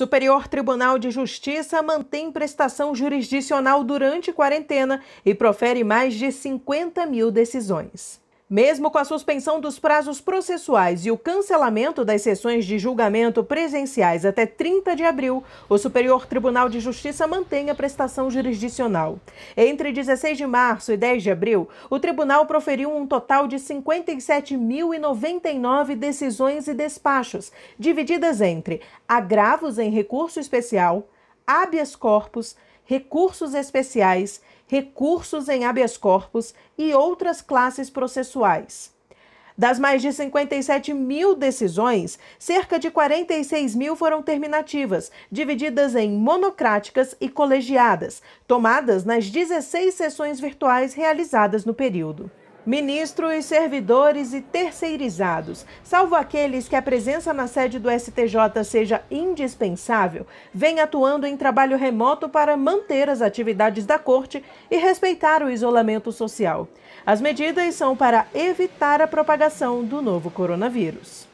Superior Tribunal de Justiça mantém prestação jurisdicional durante quarentena e profere mais de 50 mil decisões. Mesmo com a suspensão dos prazos processuais e o cancelamento das sessões de julgamento presenciais até 30 de abril, o Superior Tribunal de Justiça mantém a prestação jurisdicional. Entre 16 de março e 10 de abril, o tribunal proferiu um total de 57.099 decisões e despachos, divididas entre agravos em recurso especial, habeas corpus, recursos especiais, recursos em habeas corpus e outras classes processuais. Das mais de 57 mil decisões, cerca de 46 mil foram terminativas, divididas em monocráticas e colegiadas, tomadas nas 16 sessões virtuais realizadas no período. Ministros, servidores e terceirizados, salvo aqueles que a presença na sede do STJ seja indispensável, vem atuando em trabalho remoto para manter as atividades da Corte e respeitar o isolamento social. As medidas são para evitar a propagação do novo coronavírus.